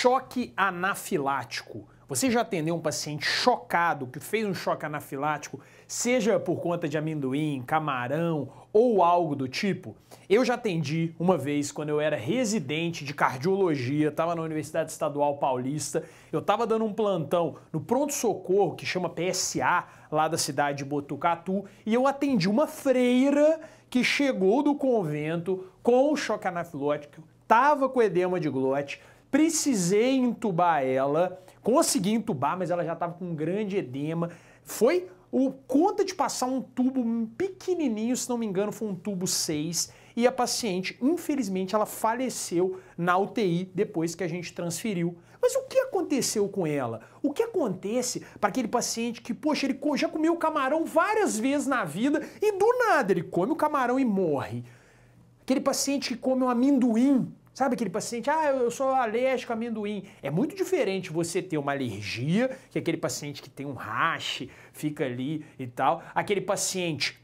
choque anafilático. Você já atendeu um paciente chocado que fez um choque anafilático, seja por conta de amendoim, camarão ou algo do tipo? Eu já atendi uma vez quando eu era residente de cardiologia, estava na Universidade Estadual Paulista, eu estava dando um plantão no pronto-socorro que chama PSA, lá da cidade de Botucatu, e eu atendi uma freira que chegou do convento com o choque anafilótico, estava com edema de glote, precisei entubar ela, consegui entubar, mas ela já estava com um grande edema. Foi o conta de passar um tubo pequenininho, se não me engano, foi um tubo 6, e a paciente, infelizmente, ela faleceu na UTI depois que a gente transferiu. Mas o que aconteceu com ela? O que acontece para aquele paciente que, poxa, ele já comeu camarão várias vezes na vida e do nada ele come o camarão e morre? Aquele paciente que come um amendoim Sabe aquele paciente, ah, eu sou alérgico a amendoim. É muito diferente você ter uma alergia, que é aquele paciente que tem um rache, fica ali e tal, aquele paciente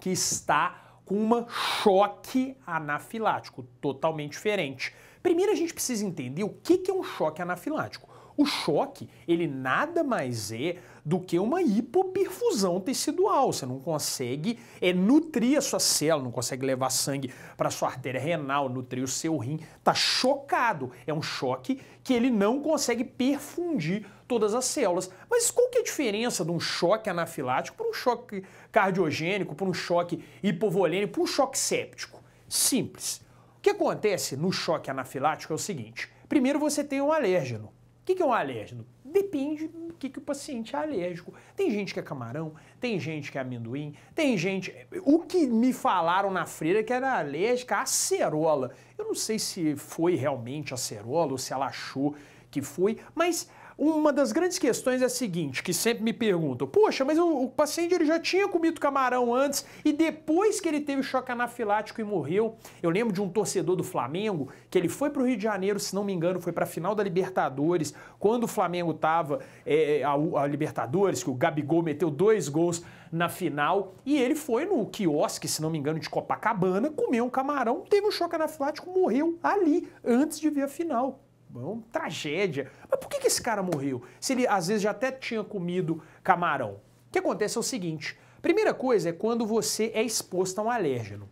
que está com um choque anafilático, totalmente diferente. Primeiro a gente precisa entender o que é um choque anafilático. O choque, ele nada mais é do que uma hipoperfusão tecidual. Você não consegue é, nutrir a sua célula, não consegue levar sangue para sua artéria renal, nutrir o seu rim. Está chocado. É um choque que ele não consegue perfundir todas as células. Mas qual que é a diferença de um choque anafilático para um choque cardiogênico, para um choque hipovolêmico, para um choque séptico? Simples. O que acontece no choque anafilático é o seguinte: primeiro você tem um alérgeno o que, que é um alérgeno? Depende do que, que o paciente é alérgico. Tem gente que é camarão, tem gente que é amendoim, tem gente. O que me falaram na freira é que era alérgica à acerola. Eu não sei se foi realmente acerola ou se ela achou que foi, mas uma das grandes questões é a seguinte, que sempre me perguntam, poxa, mas o, o paciente ele já tinha comido camarão antes e depois que ele teve choque anafilático e morreu. Eu lembro de um torcedor do Flamengo que ele foi para o Rio de Janeiro, se não me engano, foi para a final da Libertadores, quando o Flamengo estava é, é, a, a Libertadores, que o Gabigol meteu dois gols na final e ele foi no quiosque, se não me engano, de Copacabana, comeu um camarão, teve um choque anafilático, morreu ali antes de ver a final. É uma tragédia. Mas por que, que esse cara morreu? Se ele às vezes já até tinha comido camarão. O que acontece é o seguinte: primeira coisa é quando você é exposto a um alérgeno.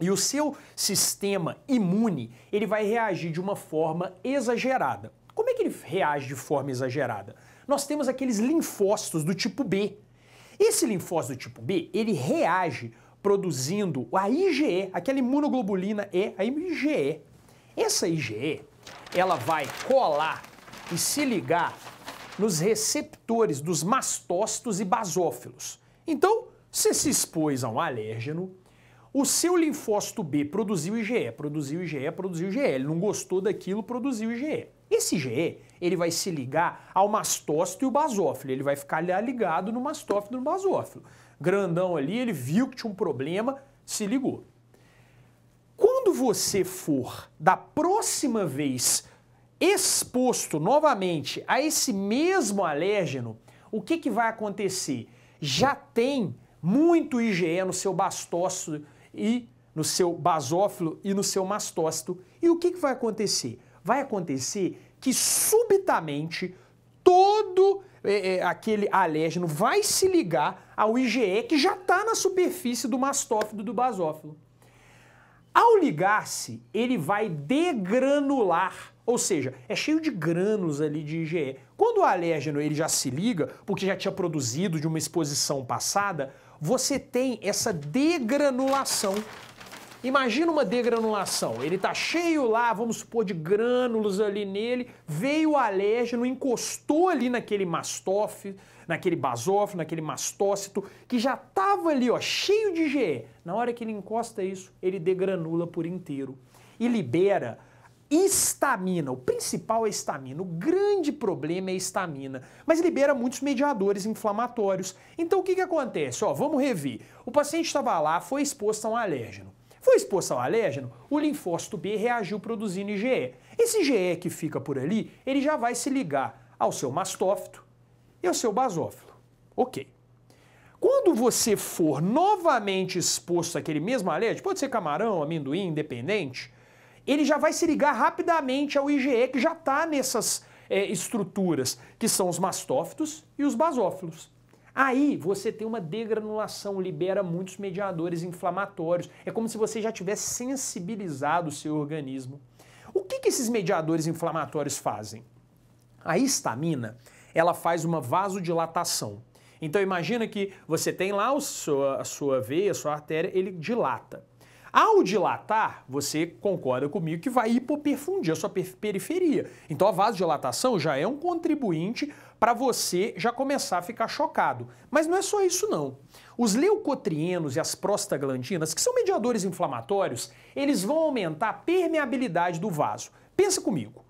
E o seu sistema imune, ele vai reagir de uma forma exagerada. Como é que ele reage de forma exagerada? Nós temos aqueles linfócitos do tipo B. Esse linfócito do tipo B, ele reage produzindo a IgE, aquela imunoglobulina E, a IgE. Essa IgE, ela vai colar e se ligar nos receptores dos mastócitos e basófilos. Então, se se expôs a um alérgeno, o seu linfócito B produziu IgE, produziu IgE, produziu IgE. Ele não gostou daquilo, produziu IgE. Esse IgE, ele vai se ligar ao mastócito e o basófilo. Ele vai ficar ligado no mastófilo e no basófilo. Grandão ali, ele viu que tinha um problema, se ligou você for da próxima vez exposto novamente a esse mesmo alérgeno, o que, que vai acontecer? Já tem muito IgE no seu bastócito e no seu basófilo e no seu mastócito. E o que, que vai acontecer? Vai acontecer que subitamente todo é, é, aquele alérgeno vai se ligar ao IgE que já está na superfície do mastófilo e do basófilo ligasse, ele vai degranular, ou seja, é cheio de grânulos ali de IgE. Quando o alérgeno ele já se liga, porque já tinha produzido de uma exposição passada, você tem essa degranulação Imagina uma degranulação. Ele está cheio lá, vamos supor, de grânulos ali nele, veio o alérgeno, encostou ali naquele mastófito, naquele basófilo, naquele mastócito, que já estava ali, ó, cheio de GE. Na hora que ele encosta isso, ele degranula por inteiro e libera estamina. O principal é estamina. O grande problema é estamina, mas libera muitos mediadores inflamatórios. Então o que, que acontece? Ó, vamos rever. O paciente estava lá, foi exposto a um alérgeno. Foi exposto ao alérgeno, o linfócito B reagiu produzindo IgE. Esse IgE que fica por ali, ele já vai se ligar ao seu mastófito e ao seu basófilo. Ok. Quando você for novamente exposto àquele mesmo alérgeno, pode ser camarão, amendoim, independente, ele já vai se ligar rapidamente ao IgE que já está nessas é, estruturas, que são os mastófitos e os basófilos. Aí você tem uma degranulação, libera muitos mediadores inflamatórios. É como se você já tivesse sensibilizado o seu organismo. O que, que esses mediadores inflamatórios fazem? A histamina, ela faz uma vasodilatação. Então imagina que você tem lá a sua veia, a sua artéria, ele dilata. Ao dilatar, você concorda comigo que vai hipoperfundir a sua periferia. Então a vasodilatação já é um contribuinte para você já começar a ficar chocado. Mas não é só isso não. Os leucotrienos e as prostaglandinas, que são mediadores inflamatórios, eles vão aumentar a permeabilidade do vaso. Pensa comigo.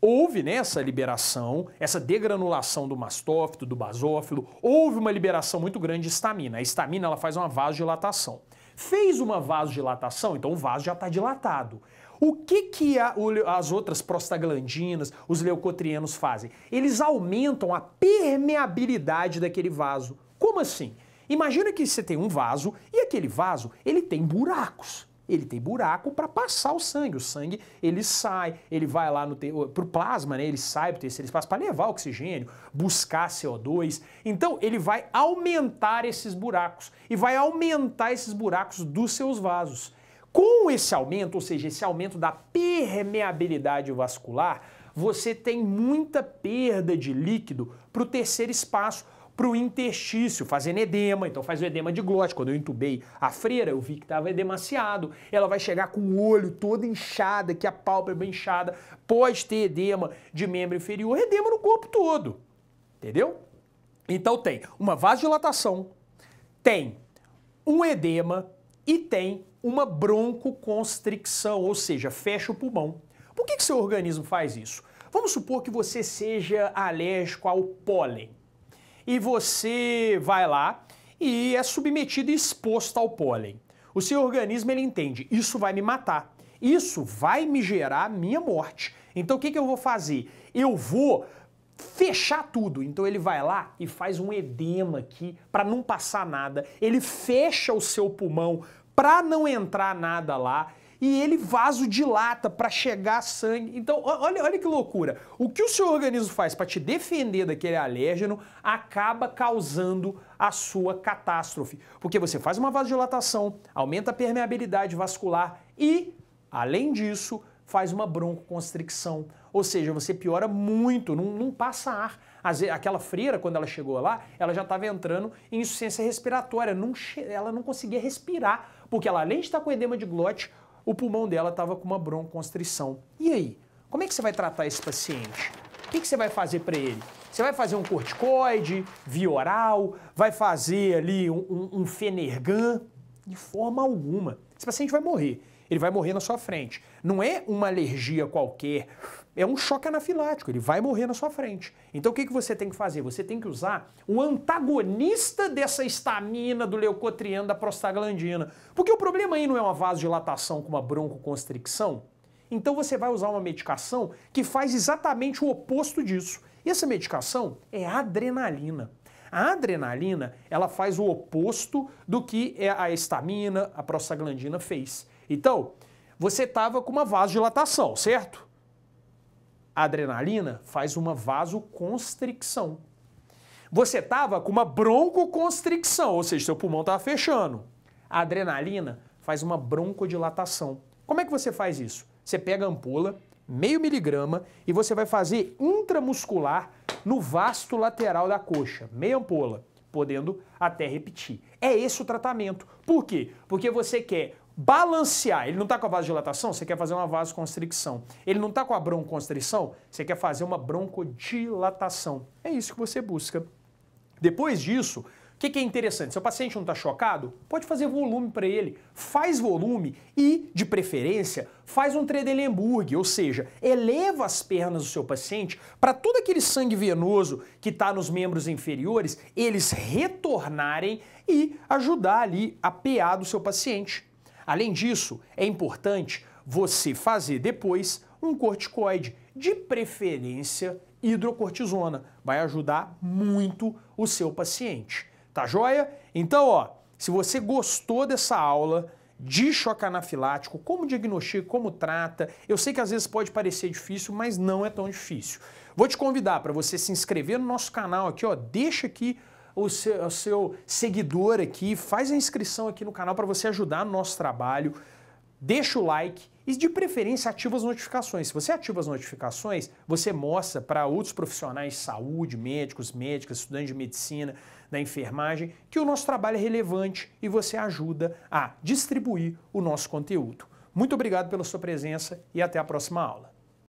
Houve nessa né, liberação, essa degranulação do mastófito, do basófilo, houve uma liberação muito grande de estamina. A estamina ela faz uma vasodilatação. Fez uma vasodilatação, então o vaso já está dilatado. O que, que a, o, as outras prostaglandinas, os leucotrienos fazem? Eles aumentam a permeabilidade daquele vaso. Como assim? Imagina que você tem um vaso e aquele vaso ele tem buracos. Ele tem buraco para passar o sangue. O sangue ele sai, ele vai lá no para o plasma, né? Ele sai para o terceiro espaço para levar oxigênio, buscar CO2. Então ele vai aumentar esses buracos e vai aumentar esses buracos dos seus vasos. Com esse aumento, ou seja, esse aumento da permeabilidade vascular, você tem muita perda de líquido para o terceiro espaço, para o interstício, fazendo edema. Então faz o edema de glote. Quando eu entubei a freira, eu vi que estava edemaciado. Ela vai chegar com o olho todo inchada, que a pálpebra inchada, pode ter edema de membro inferior, edema no corpo todo. Entendeu? Então tem uma vasodilatação, tem um edema, e tem uma broncoconstricção, ou seja, fecha o pulmão. Por que, que seu organismo faz isso? Vamos supor que você seja alérgico ao pólen e você vai lá e é submetido e exposto ao pólen. O seu organismo ele entende, isso vai me matar, isso vai me gerar minha morte. Então o que, que eu vou fazer? Eu vou fechar tudo. Então ele vai lá e faz um edema aqui para não passar nada. Ele fecha o seu pulmão para não entrar nada lá e ele vasodilata para chegar sangue. Então, olha, olha que loucura. O que o seu organismo faz para te defender daquele alérgeno acaba causando a sua catástrofe, porque você faz uma vasodilatação, aumenta a permeabilidade vascular e, além disso, faz uma broncoconstricção ou seja, você piora muito, não, não passa ar. aquela freira, quando ela chegou lá, ela já estava entrando em insuficiência respiratória, não, ela não conseguia respirar, porque ela, além de estar com edema de glote, o pulmão dela estava com uma bronconstrição. E aí? Como é que você vai tratar esse paciente? O que, que você vai fazer para ele? Você vai fazer um corticoide, via oral, vai fazer ali um, um, um fenergan? De forma alguma. Esse paciente vai morrer ele vai morrer na sua frente. Não é uma alergia qualquer, é um choque anafilático, ele vai morrer na sua frente. Então o que, que você tem que fazer? Você tem que usar o antagonista dessa estamina do leucotrieno da prostaglandina. Porque o problema aí não é uma vasodilatação com uma broncoconstricção? Então você vai usar uma medicação que faz exatamente o oposto disso. E essa medicação é a adrenalina. A adrenalina, ela faz o oposto do que é a estamina, a prostaglandina fez. Então, você estava com uma vasodilatação, certo? A adrenalina faz uma vasoconstricção. Você estava com uma broncoconstricção, ou seja, seu pulmão estava fechando. A adrenalina faz uma broncodilatação. Como é que você faz isso? Você pega a ampola, meio miligrama, e você vai fazer intramuscular no vasto lateral da coxa, meia ampola, podendo até repetir. É esse o tratamento. Por quê? Porque você quer balancear. Ele não está com a vasodilatação, você quer fazer uma vasoconstricção. Ele não está com a broncoconstrição? você quer fazer uma broncodilatação. É isso que você busca. Depois disso, o que, que é interessante? Se o paciente não está chocado, pode fazer volume para ele. Faz volume e, de preferência, faz um Tredelenburg, ou seja, eleva as pernas do seu paciente para todo aquele sangue venoso que está nos membros inferiores, eles retornarem e ajudar ali a PA do seu paciente. Além disso, é importante você fazer depois um corticoide, de preferência hidrocortisona. Vai ajudar muito o seu paciente. Tá joia? Então, ó, se você gostou dessa aula de choque anafilático, como diagnostica, como trata, eu sei que às vezes pode parecer difícil, mas não é tão difícil. Vou te convidar para você se inscrever no nosso canal aqui, ó, deixa aqui o seu, o seu seguidor aqui, faz a inscrição aqui no canal para você ajudar no nosso trabalho, deixa o like e de preferência ativa as notificações. Se você ativa as notificações, você mostra para outros profissionais de saúde, médicos, médicas, estudantes de medicina, da enfermagem, que o nosso trabalho é relevante e você ajuda a distribuir o nosso conteúdo. Muito obrigado pela sua presença e até a próxima aula.